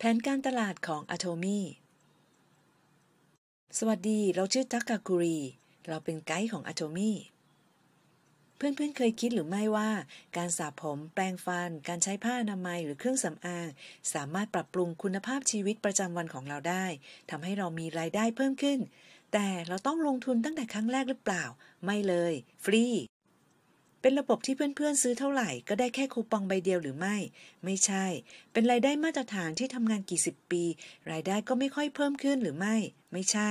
แผนการตลาดของอะโทมี่ สวัสดี เราชื่อทักกากุรี เราเป็นไกด์ของอะโทมี่ เพื่อนๆเเคยคิดหรือไม่ว่า การสระผม แปรงฟัน การใช้ผ้าอนามัย หรือเครื่องสำอาง สามารถปรับปรุงคุณภาพชีวิตประจำวันของเราได้ ทำให้เรามีรายได้เพิ่มขึ้น แต่เราต้องลงทุนตั้งแต่ครั้งแรกหรือเปล่า ไม่เลย ฟรีเป็นระบบที่เพื่อนๆซื้อเท่าไหร่ ก็ได้แค่คูปองใบเดียวหรือไม่ ไม่ใช่ เป็นรายได้มาตรฐานที่ทำงานกี่สิบปี รายได้ก็ไม่ค่อยเพิ่มขึ้นหรือไม่ ไม่ใช่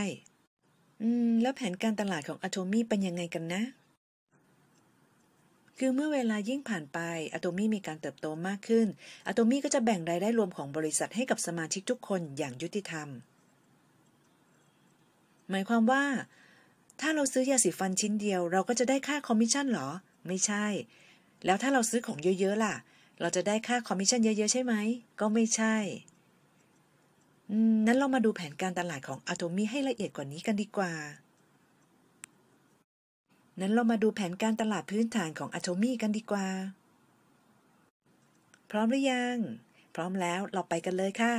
อืม แล้วแผนการตลาดของอะโตมี่เป็นยังไงกันนะ คือเมื่อเวลายิ่งผ่านไปอะโตมี่มีการเติบโตมากขึ้นอะโตมี่ก็จะแบ่งรายได้รวมของบริษัทให้กับสมาชิกทุกคนอย่างยุติธรรม หมายความว่า ถ้าเราซื้อยาสีฟันชิ้นเดียวเราก็จะได้ค่าคอมมิชชั่นหรอไม่ใช่ แล้วถ้าเราซื้อของเยอะๆล่ะ เราจะได้ค่าคอมมิชชั่นเยอะๆใช่ไหม ก็ไม่ใช่ นั้นเรามาดูแผนการตลาดของอะโตมีให้ละเอียดกว่านี้กันดีกว่า นั้นเรามาดูแผนการตลาดพื้นฐานของอะโตมีกันดีกว่า พร้อมหรือยัง พร้อมแล้วเราไปกันเลยค่ะ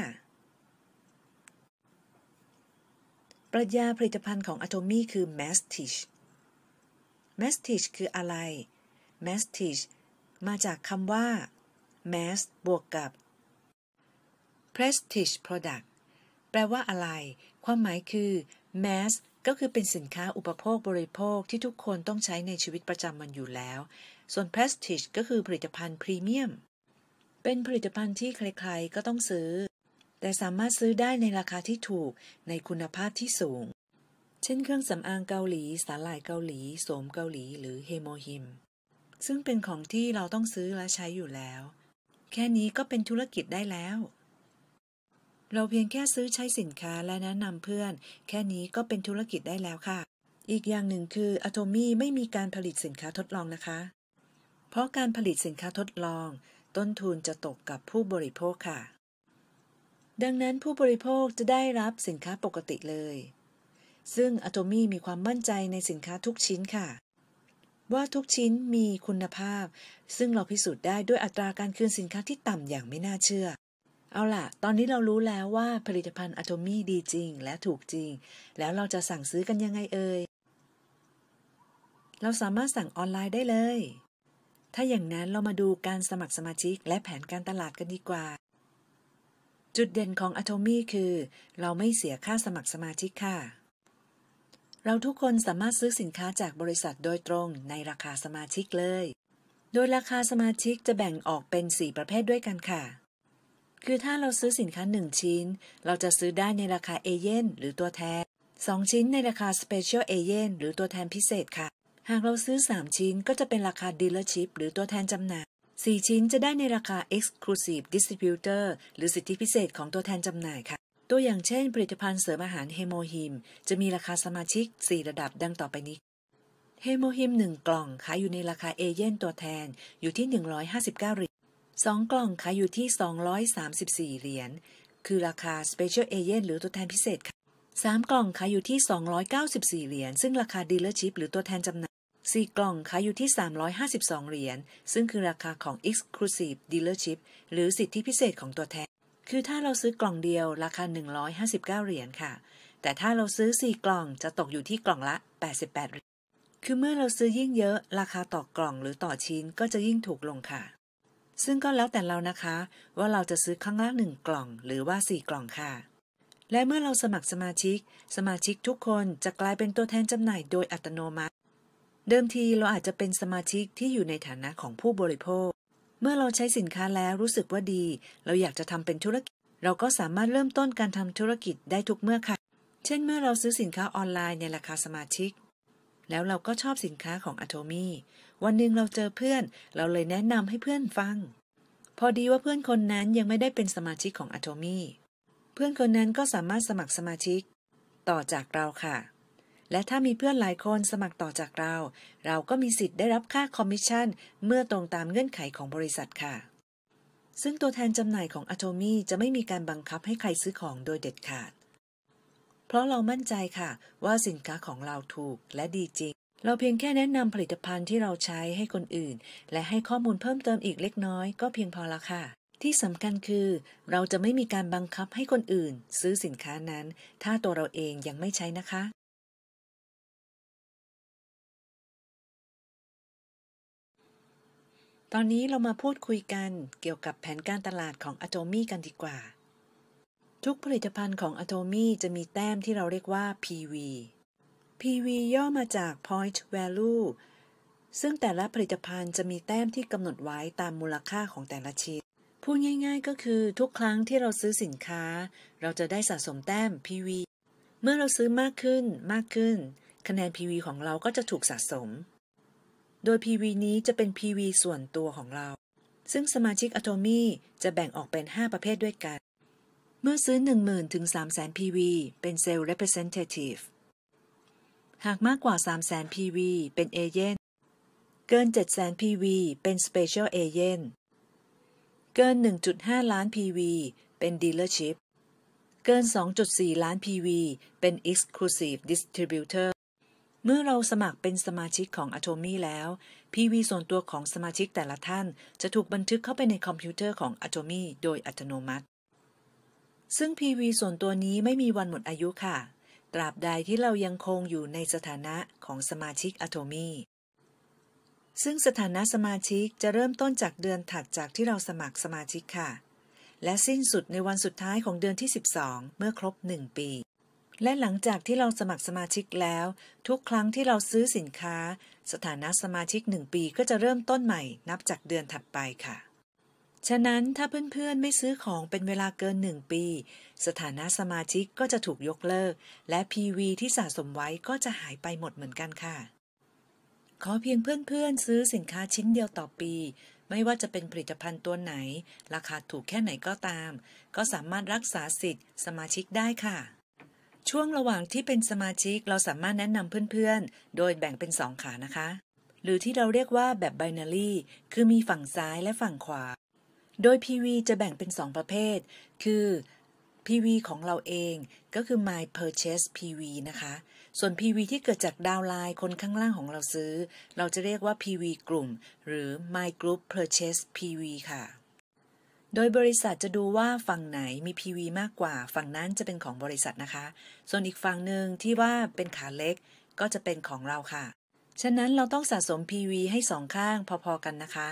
ปรัชญาผลิตภัณฑ์ของอะโตมีคือ m a s t i c h m a s t i c h คืออะไร m a s t i c h มาจากคำว่า mass บวกกับ prestige product แปลว่าอะไร ความหมายคือ mass ก็คือเป็นสินค้าอุปโภคบริโภคที่ทุกคนต้องใช้ในชีวิตประจำวันอยู่แล้ว ส่วน prestige ก็คือผลิตภัณฑ์พรีเมียม เป็นผลิตภัณฑ์ที่ใครๆก็ต้องซื้อ แต่สามารถซื้อได้ในราคาที่ถูกในคุณภาพที่สูง เช่นเครื่องสำอางเกาหลี สาหร่ายเกาหลี โสมเกาหลี หรือเฮโมฮิมซึ่งเป็นของที่เราต้องซื้อและใช้อยู่แล้ว แค่นี้ก็เป็นธุรกิจได้แล้ว เราเพียงแค่ซื้อใช้สินค้าและแนะนำเพื่อน แค่นี้ก็เป็นธุรกิจได้แล้วค่ะ อีกอย่างหนึ่งคืออะโตมี่ไม่มีการผลิตสินค้าทดลองนะคะ เพราะการผลิตสินค้าทดลอง ต้นทุนจะตกกับผู้บริโภคค่ะ ดังนั้นผู้บริโภคจะได้รับสินค้าปกติเลย ซึ่งอะโตมี่มีความมั่นใจในสินค้าทุกชิ้นค่ะว่าทุกชิ้นมีคุณภาพ ซึ่งเราพิสูจน์ได้ด้วยอัตราการคืนสินค้าที่ต่ำอย่างไม่น่าเชื่อ เอาล่ะ ตอนนี้เรารู้แล้วว่าผลิตภัณฑ์อะโตมี่ดีจริงและถูกจริง แล้วเราจะสั่งซื้อกันยังไงเอ่ย เราสามารถสั่งออนไลน์ได้เลย ถ้าอย่างนั้นเรามาดูการสมัครสมาชิกและแผนการตลาดกันดีกว่า จุดเด่นของอะโตมี่คือเราไม่เสียค่าสมัครสมาชิกค่ะเราทุกคนสามารถซื้อสินค้าจากบริษัทโดยตรงในราคาสมาชิกเลย โดยราคาสมาชิกจะแบ่งออกเป็น 4 ประเภทด้วยกันค่ะ คือถ้าเราซื้อสินค้า 1 ชิ้น เราจะซื้อได้ในราคาเอเย่นหรือตัวแทน 2 ชิ้นในราคาสเปเชียลเอเย่นหรือตัวแทนพิเศษค่ะ หากเราซื้อ 3 ชิ้นก็จะเป็นราคาดีลเลอร์ชิพหรือตัวแทนจำหน่าย4ชิ้นจะได้ในราคา Exclusive Distributor หรือสิทธิพิเศษของตัวแทนจำหน่ายค่ะตัวอย่างเช่น ผลิตภัณฑ์เสริมอาหารเฮโมฮิมจะมีราคาสมาชิก 4 ระดับดังต่อไปนี้ เฮโมฮิม1 กล่องขายอยู่ในราคาเอเย่นตัวแทนอยู่ที่ 159 เหรียญ 2 กล่องขายอยู่ที่ 234 เหรียญ คือราคา Special Agent หรือตัวแทนพิเศษค่ะ 3 กล่องขายอยู่ที่ 294 เหรียญ ซึ่งราคา Dealership หรือตัวแทนจำหน่าย 4 กล่องขายอยู่ที่ 352 เหรียญ ซึ่งคือราคาของ Exclusive Dealership หรือสิทธิพิเศษของตัวแทนคือถ้าเราซื้อกล่องเดียวราคา 159เหรียญค่ะ แต่ถ้าเราซื้อ 4 กล่องจะตกอยู่ที่กล่องละ 88เหรียญคือเมื่อเราซื้อยิ่งเยอะ ราคาต่อกล่องหรือต่อชิ้นก็จะยิ่งถูกลงค่ะ ซึ่งก็แล้วแต่เรานะคะ ว่าเราจะซื้อครั้งละ 1 กล่องหรือว่า 4 กล่องค่ะ และเมื่อเราสมัครสมาชิก สมาชิกทุกคนจะกลายเป็นตัวแทนจำหน่ายโดยอัตโนมัติ เดิมทีเราอาจจะเป็นสมาชิกที่อยู่ในฐานะของผู้บริโภคเมื่อเราใช้สินค้าแล้วรู้สึกว่าดี เราอยากจะทำเป็นธุรกิจ เราก็สามารถเริ่มต้นการทำธุรกิจได้ทุกเมื่อค่ะ เช่นเมื่อเราซื้อสินค้าออนไลน์ในราคาสมาชิกแล้วเราก็ชอบสินค้าของอะโมี่วันหนึ่งเราเจอเพื่อนเราเลยแนะนำให้เพื่อนฟัง พอดีว่าเพื่อนคนนั้นยังไม่ได้เป็นสมาชิกของอะโมี่เพื่อนคนนั้นก็สามารถสมัครสมาชิก ต่อจากเราค่ะและถ้ามีเพื่อนหลายคนสมัครต่อจากเรา เราก็มีสิทธิ์ได้รับค่าคอมมิชชั่น เมื่อตรงตามเงื่อนไขของบริษัทค่ะ ซึ่งตัวแทนจำหน่ายของ a t o m ีจะไม่มีการบังคับให้ใครซื้อของโดยเด็ดขาด เพราะเรามั่นใจค่ะว่าสินค้าของเราถูกและดีจริง เราเพียงแค่แนะนำผลิตภัณฑ์ที่เราใช้ให้คนอื่น และให้ข้อมูลเพิ่มเติมอีกเล็กน้อยก็เพียงพอละค่ะที่สำคัญคือ เราจะไม่มีการบังคับให้คนอื่น ซื้อสินค้านั้น ถ้าตัวเราเองยังไม่ใช้นะคะตอนนี้เรามาพูดคุยกันเกี่ยวกับแผนการตลาดของอะโตมี่กันดีกว่า ทุกผลิตภัณฑ์ของอะโตมี่จะมีแต้มที่เราเรียกว่า PV PV ย่อมาจาก Point Value ซึ่งแต่ละผลิตภัณฑ์จะมีแต้มที่กำหนดไว้ตามมูลค่าของแต่ละชิ้นพูดง่ายๆ ก็คือทุกครั้งที่เราซื้อสินค้า เราจะได้สะสมแต้ม PV เมื่อเราซื้อมากขึ้นมากขึ้น คะแนน PV ของเราก็จะถูกสะสมโดย PV นี้จะเป็น PV ส่วนตัวของเรา ซึ่งสมาชิกอะโตมี่จะแบ่งออกเป็น 5 ประเภทด้วยกัน เมื่อซื้อ 10,000ถึง 300,000 PV เป็นเซลล์ representative หากมากกว่า 300,000 PV เป็นเอเจนต์เกิน 700,000 PV เป็น special agent เกิน 1.5 ล้าน PV เป็น dealership เกิน 2.4 ล้าน PV เป็น exclusive distributor เมื่อเราสมัครเป็นสมาชิกของ Atomy แล้ว PV ส่วนตัวของสมาชิกแต่ละท่านจะถูกบันทึกเข้าไปในคอมพิวเตอร์ของ Atomy โดยอัตโนมัติ ซึ่ง PV ส่วนตัวนี้ไม่มีวันหมดอายุค่ะ ตราบใดที่เรายังคงอยู่ในสถานะของสมาชิก Atomy ซึ่งสถานะสมาชิกจะเริ่มต้นจากเดือนถัดจากที่เราสมัครสมาชิกค่ะ และสิ้นสุดในวันสุดท้ายของเดือนที่ 12 เมื่อครบ 1 ปีและหลังจากที่เราสมัครสมาชิกแล้ว ทุกครั้งที่เราซื้อสินค้า สถานะสมาชิก 1 ปีก็จะเริ่มต้นใหม่นับจากเดือนถัดไปค่ะ ฉะนั้นถ้าเพื่อนๆไม่ซื้อของเป็นเวลาเกิน 1 ปี สถานะสมาชิกก็จะถูกยกเลิก และ PV ที่สะสมไว้ก็จะหายไปหมดเหมือนกันค่ะ ขอเพียงเพื่อนๆซื้อสินค้าชิ้นเดียวต่อปี ไม่ว่าจะเป็นผลิตภัณฑ์ตัวไหน ราคาถูกแค่ไหนก็ตาม ก็สามารถรักษาสิทธิ์สมาชิกได้ค่ะช่วงระหว่างที่เป็นสมาชิกเราสามารถแนะนำเพื่อนๆ โดยแบ่งเป็นสองขานะคะ หรือที่เราเรียกว่าแบบไบนารีคือมีฝั่งซ้ายและฝั่งขวา โดย PV จะแบ่งเป็นสองประเภท คือ PV ของเราเองก็คือ My Purchase PV นะคะ ส่วน PV ที่เกิดจากดาวไลน์คนข้างล่างของเราซื้อ เราจะเรียกว่า PV กลุ่ม หรือ My Group Purchase PV ค่ะโดยบริษัทจะดูว่าฝั่งไหนมี PV มากกว่า ฝั่งนั้นจะเป็นของบริษัทนะคะ ส่วนอีกฝั่งหนึ่งที่ว่าเป็นขาเล็กก็จะเป็นของเราค่ะ ฉะนั้นเราต้องสะสม PV ให้สองข้างพอๆกันนะคะ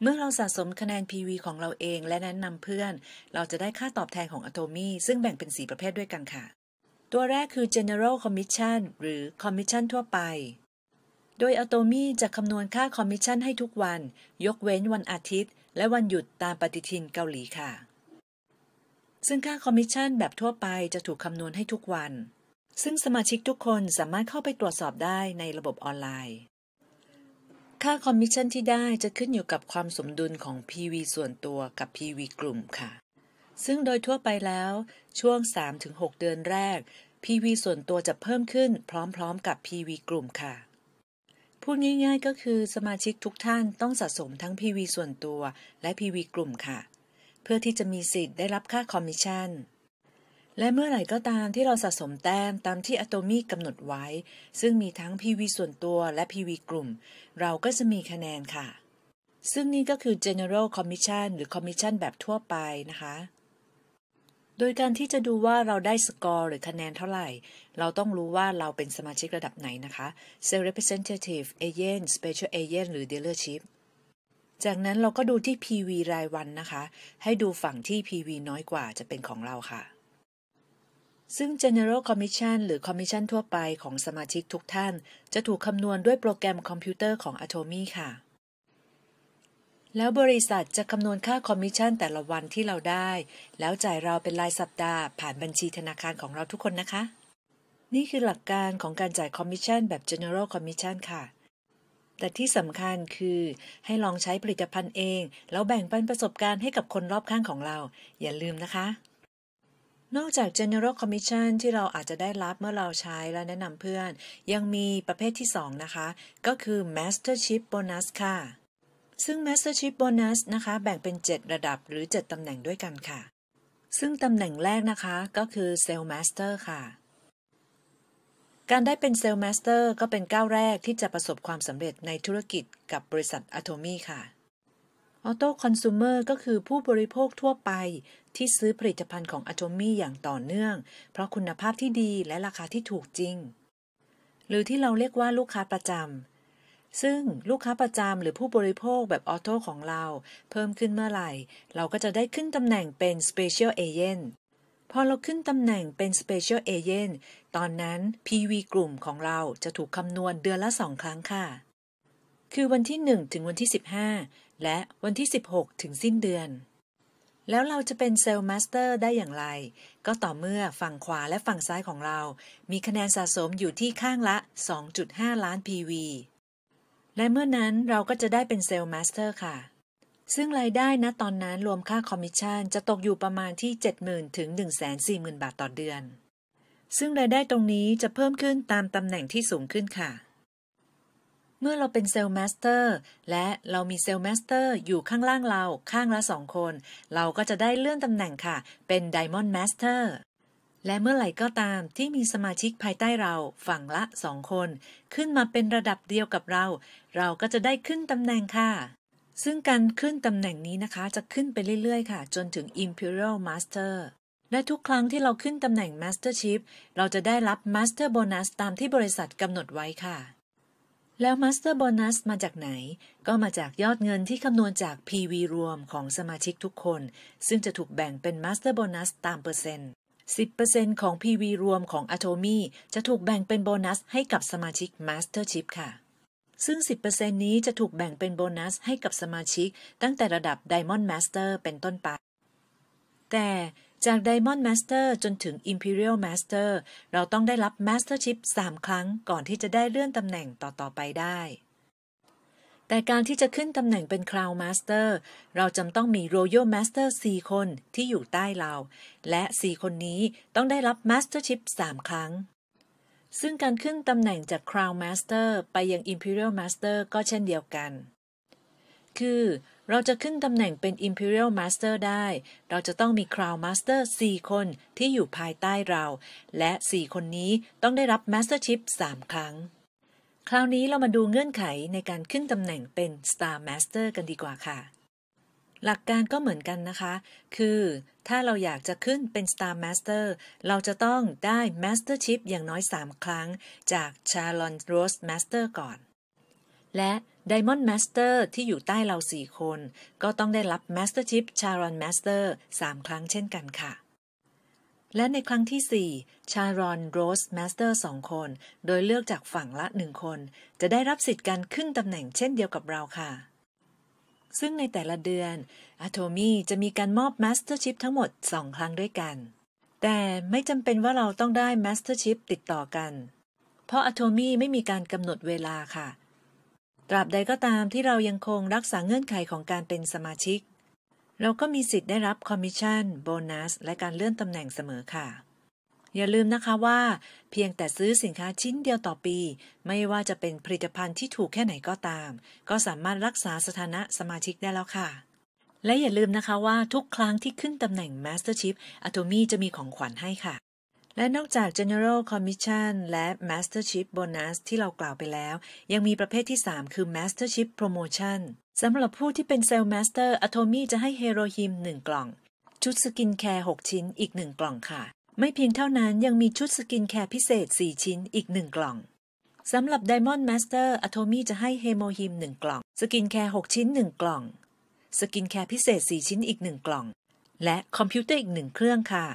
เมื่อเราสะสมคะแนน PV ของเราเองและแนะนำเพื่อนเราจะได้ค่าตอบแทนของอะโตมีซึ่งแบ่งเป็น4ประเภทด้วยกันค่ะ ตัวแรกคือ general commission หรือ commission ทั่วไป โดยอัตโตมี่จะคำนวณค่าคอมมิชชั่นให้ทุกวัน ยกเว้นวันอาทิตย์และวันหยุดตามปฏิทินเกาหลีค่ะ ซึ่งค่าคอมมิชชั่นแบบทั่วไปจะถูกคำนวณให้ทุกวัน ซึ่งสมาชิกทุกคนสามารถเข้าไปตรวจสอบได้ในระบบออนไลน์ ค่าคอมมิชชั่นที่ได้จะขึ้นอยู่กับความสมดุลของ PV ส่วนตัวกับ PV กลุ่มค่ะ ซึ่งโดยทั่วไปแล้วช่วง3-6เดือนแรก PV ส่วนตัวจะเพิ่มขึ้นพร้อมๆ กับ PV กลุ่มค่ะพูดง่ายๆ ก็คือสมาชิกทุกท่านต้องสะสมทั้ง PV ส่วนตัวและ PV กลุ่มค่ะ เพื่อที่จะมีสิทธิ์ได้รับค่าคอมมิชชั่น และเมื่อไหร่ก็ตามที่เราสะสมแต้มตามที่อะโตมีกำหนดไว้ ซึ่งมีทั้ง PV ส่วนตัวและ PV กลุ่ม เราก็จะมีคะแนนค่ะ ซึ่งนี่ก็คือ general commission หรือ commission แบบทั่วไปนะคะโดยการที่จะดูว่าเราได้สกอร์หรือคะแนนเท่าไหร่ เราต้องรู้ว่าเราเป็นสมาชิกระดับไหนนะคะ Sales Representative Agent Special Agent หรือ Dealership จากนั้นเราก็ดูที่ PV รายวันนะคะ ให้ดูฝั่งที่ PV น้อยกว่าจะเป็นของเราค่ะ ซึ่ง General Commission หรือ Commission ทั่วไปของสมาชิกทุกท่าน จะถูกคำนวณด้วยโปรแกรมคอมพิวเตอร์ของ Atomy ค่ะแล้วบริษัทจะคำนวณค่าคอมมิชชั่นแต่ละวันที่เราได้ แล้วจ่ายเราเป็นรายสัปดาห์ผ่านบัญชีธนาคารของเราทุกคนนะคะ นี่คือหลักการของการจ่ายคอมมิชชั่นแบบ general commission ค่ะ แต่ที่สำคัญคือให้ลองใช้ผลิตภัณฑ์เอง แล้วแบ่งปันประสบการณ์ให้กับคนรอบข้างของเรา อย่าลืมนะคะ นอกจาก general commission ที่เราอาจจะได้รับเมื่อเราใช้และแนะนำเพื่อน ยังมีประเภทที่2นะคะก็คือ mastership bonus ค่ะซึ่ง Mastership Bonus นะคะ แบ่งเป็น 7 ระดับหรือ 7ตำแหน่งด้วยกันค่ะ ซึ่งตำแหน่งแรกนะคะก็คือ Sales Master ค่ะ การได้เป็น sales master ก็เป็นก้าวแรกที่จะประสบความสำเร็จในธุรกิจกับบริษัท a t o m y ค่ะ auto c o n sumer ก็คือผู้บริโภคทั่วไปที่ซื้อผลิตภัณฑ์ของ a t o m y อย่างต่อเนื่อง เพราะคุณภาพที่ดีและราคาที่ถูกจริง หรือที่เราเรียกว่าลูกค้าประจซึ่งลูกค้าประจำหรือผู้บริโภคแบบออโต้ของเรา เพิ่มขึ้นเมื่อไหร่ เราก็จะได้ขึ้นตำแหน่งเป็น Special Agent พอเราขึ้นตำแหน่งเป็น Special Agent ตอนนั้น PV กลุ่มของเราจะถูกคำนวณเดือนละสองครั้งค่ะ คือวันที่ 1 ถึงวันที่ 15 และวันที่ 16 ถึงสิ้นเดือน แล้วเราจะเป็นเซลล์มาสเตอร์ได้อย่างไร ก็ต่อเมื่อฝั่งขวาและฝั่งซ้ายของเรา มีคะแนนสะสมอยู่ที่ข้างละ 2.5 ล้าน PV และเมื่อนั้นเราก็จะได้เป็นเซลล์มาสเตอร์ค่ะ ซึ่งรายได้นะตอนนั้นรวมค่าคอมมิชชั่นจะตกอยู่ประมาณที่ 70,000 ถึง 140,000 บาทต่อเดือน ซึ่งรายได้ตรงนี้จะเพิ่มขึ้นตามตำแหน่งที่สูงขึ้นค่ะ เมื่อเราเป็นเซลล์มาสเตอร์และเรามีเซลล์มาสเตอร์อยู่ข้างล่างเราข้างละสองคน เราก็จะได้เลื่อนตำแหน่งค่ะ เป็นไดมอนด์มาสเตอร์และเมื่อไหร่ก็ตามที่มีสมาชิกภายใต้เราฝั่งละสองคน ขึ้นมาเป็นระดับเดียวกับเรา เราก็จะได้ขึ้นตำแหน่งค่ะ ซึ่งการขึ้นตำแหน่งนี้นะคะจะขึ้นไปเรื่อยๆ ค่ะ จนถึง Imperial Master และทุกครั้งที่เราขึ้นตำแหน่ง Master Chief เราจะได้รับ Master Bonus ตามที่บริษัทกำหนดไว้ค่ะ แล้ว Master Bonus มาจากไหน ก็มาจากยอดเงินที่คำนวณจาก PV รวมของสมาชิกทุกคน ซึ่งจะถูกแบ่งเป็น Master Bonus ตามเปอร์เซ็นต์10%ของ PV รวมของ a t o m ีจะถูกแบ่งเป็นโบนัสให้กับสมาชิก Mastership ค่ะ ซึ่ง 10%นี้จะถูกแบ่งเป็นโบนัสให้กับสมาชิก ตั้งแต่ระดับ Diamond Master เป็นต้นไป แต่จาก Diamond Master จนถึง Imperial Master เราต้องได้รับ Mastership 3ครั้งก่อนที่จะได้เลื่อนตำแหน่งต่อๆไปได้แต่การที่จะขึ้นตำแหน่งเป็นคราวมาสเตอร์เราจำต้องมีโรโยมาสเตอร์4คนที่อยู่ใต้เรา และ 4 คนนี้ต้องได้รับมาสเตอร์ชิพ3ครั้ง ซึ่งการขึ้นตำแหน่งจาก Crown Master ไปยัง Imperial Master ก็เช่นเดียวกัน คือ เราจะขึ้นตำแหน่งเป็น Imperial Master ได้ เราจะต้องมี Crown Master 4 คนที่อยู่ภายใต้เรา และ 4 คนนี้ต้องได้รับ Mastership 3 ครั้งคราวนี้เรามาดูเงื่อนไขในการขึ้นตำแหน่งเป็น Star Master กันดีกว่าค่ะ หลักการก็เหมือนกันนะคะ คือถ้าเราอยากจะขึ้นเป็น Star Master เราจะต้องได้ Mastership อย่างน้อย 3 ครั้งจาก Charlon Rose Master ก่อน และ Diamond Master ที่อยู่ใต้เรา 4 คน ก็ต้องได้รับ Mastership Charon Master 3 ครั้งเช่นกันค่ะและในครั้งที่ 4 ชารอนโรสแมสเตอร์สองคน โดยเลือกจากฝั่งละหนึ่งคน จะได้รับสิทธิ์การขึ้นตำแหน่งเช่นเดียวกับเราค่ะ ซึ่งในแต่ละเดือนอะโทมี่จะมีการมอบมาสเตอร์ชิพทั้งหมด 2 ครั้งด้วยกัน แต่ไม่จำเป็นว่าเราต้องได้มาสเตอร์ชิพติดต่อกัน เพราะอะโทมี่ไม่มีการกำหนดเวลาค่ะ ตราบใดก็ตามที่เรายังคงรักษาเงื่อนไขของการเป็นสมาชิกเราก็มีสิทธิ์ได้รับคอมมิชชั่นโบนัสและการเลื่อนตำแหน่งเสมอค่ะ อย่าลืมนะคะว่าเพียงแต่ซื้อสินค้าชิ้นเดียวต่อปี ไม่ว่าจะเป็นผลิตภัณฑ์ที่ถูกแค่ไหนก็ตาม ก็สามารถรักษาสถานะสมาชิกได้แล้วค่ะ และอย่าลืมนะคะว่าทุกครั้งที่ขึ้นตำแหน่ง Master Chief Atomy จะมีของขวัญให้ค่ะ และนอกจาก General Commission และ m a s t e r c h i p Bonus ที่เรากล่าวไปแล้ว ยังมีประเภทที่ 3 คือ m a s t e r c h i p Promotion สำหรับผู้ที่เป็นเซลล์มาสเตอร์อะโทมี่จะให้เฮโรฮิม1กล่อง ชุดสกินแคร์6ชิ้นอีก 1 กล่องค่ะไม่เพียงเท่านั้นยังมีชุดสกินแคร์พิเศษ 4 ชิ้นอีก 1 กล่อง สำหรับไดมอนด์มาสเตอร์อะโทมี่จะให้เฮโมฮิม1กล่องสกินแคร์6ชิ้น 1 กล่องสกินแคร์พิเศษ 4 ชิ้นอีก 1 กล่อง และคอมพิวเตอร์อีก 1 เครื่องค่ะ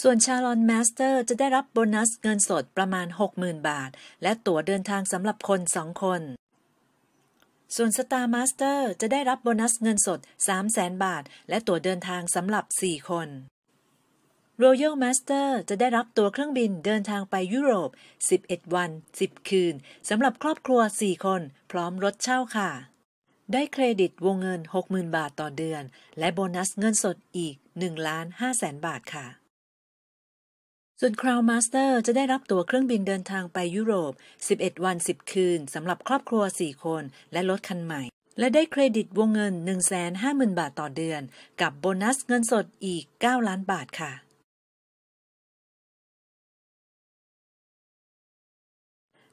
ส่วนชาลอนมาสเตอร์จะได้รับโบนัสเงินสดประมาณ 60,000 บาท และตั๋วเดินทางสำหรับคน2คนส่วนสตาร์มาสเตอร์จะได้รับโบนัสเงินสด300,000 บาท และตั๋วเดินทางสำหรับ 4 คน Royal Master จะได้รับตัวเครื่องบินเดินทางไปยุโรป 11 วัน 10 คืนสำหรับครอบครัว 4 คน พร้อมรถเช่าค่ะ ได้เครดิตวงเงิน 60,000 บาทต่อเดือน และโบนัสเงินสดอีก1ล้าน5แสนบาทค่ะส่วน Crown Master จะได้รับตั๋วเครื่องบินเดินทางไปยุโรป 11 วัน 10 คืนสำหรับครอบครัว 4 คนและรถคันใหม่ และได้เครดิตวงเงิน 150,000 บาทต่อเดือน กับโบนัสเงินสดอีก 9 ล้านบาทค่ะ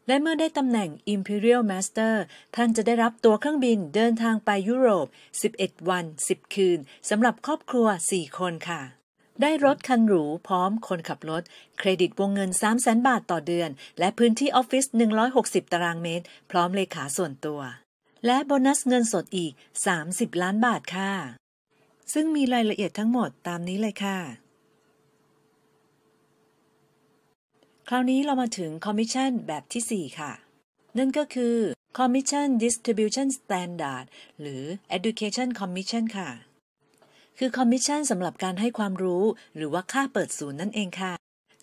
และเมื่อได้ตำแหน่ง Imperial Master ท่านจะได้รับตั๋วเครื่องบินเดินทางไปยุโรป 11 วัน 10 คืนสำหรับครอบครัว 4 คนค่ะได้รถคันหรูพร้อมคนขับรถ เครดิตวงเงิน3 0 0แสนบาทต่อเดือน และพื้นที่ออฟฟิศ160 ตารางเมตร พร้อมเลขาส่วนตัว และโบนัสเงินสดอีก 30 ล้านบาทค่ะ ซึ่งมีรายละเอียดทั้งหมดตามนี้เลยค่ะ คราวนี้เรามาถึงคอมมิชชั่นแบบที่ 4 ค่ะ นั่นก็คือ Commission Distribution Standard หรือ Education Commission ค่ะคือคอมมิชชั่นสำหรับการให้ความรู้หรือว่าค่าเปิดศูนย์นั่นเองค่ะ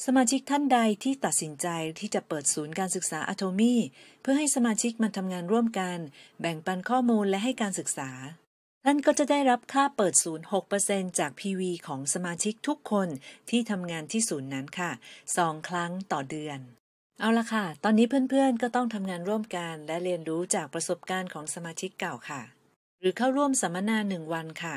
สมาชิกท่านใดที่ตัดสินใจที่จะเปิดศูนย์การศึกษาอะโทมีเพื่อให้สมาชิกมันทำงานร่วมกัน แบ่งปันข้อมูลและให้การศึกษาท่านก็จะได้รับค่าเปิดศูนย์6%จาก PV ของสมาชิกทุกคนที่ทำงานที่ศูนย์นั้นค่ะ 2 ครั้งต่อเดือน เอาละค่ะ ตอนนี้เพื่อนๆก็ต้องทำงานร่วมกัน และเรียนรู้จากประสบการณ์ของสมาชิกเก่าค่ะรือเข้าร่วมสัมมนาหนึ่งวันค่ะ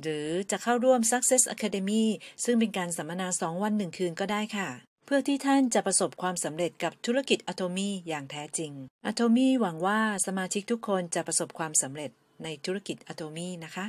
หรือจะเข้าร่วม Success Academy ซึ่งเป็นการสัมมนาสองวันหนึ่งคืนก็ได้ค่ะ เพื่อที่ท่านจะประสบความสำเร็จกับธุรกิจอะโทมีอย่างแท้จริงอะโทมีหวังว่าสมาชิกทุกคนจะประสบความสำเร็จในธุรกิจอะโทมีนะคะ